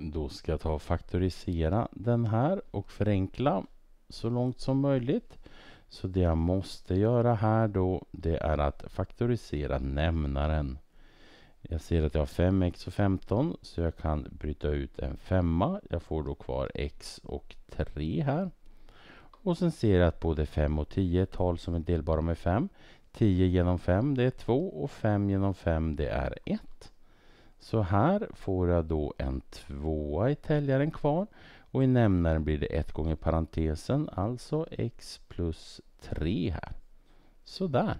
Då ska jag ta och faktorisera den här och förenkla så långt som möjligt. Så det jag måste göra här då, det är att faktorisera nämnaren. Jag ser att jag har 5x och 15, så jag kan bryta ut en femma. Jag får då kvar x och 3 här. Och sen ser jag att både 5 och 10 är tal som är delbara med 5. 10 genom 5, det är 2 och 5 genom 5, det är 1. Så här får jag då en tvåa i täljaren kvar. Och i nämnaren blir det 1 gånger parentesen, alltså x plus 3 här. Sådär.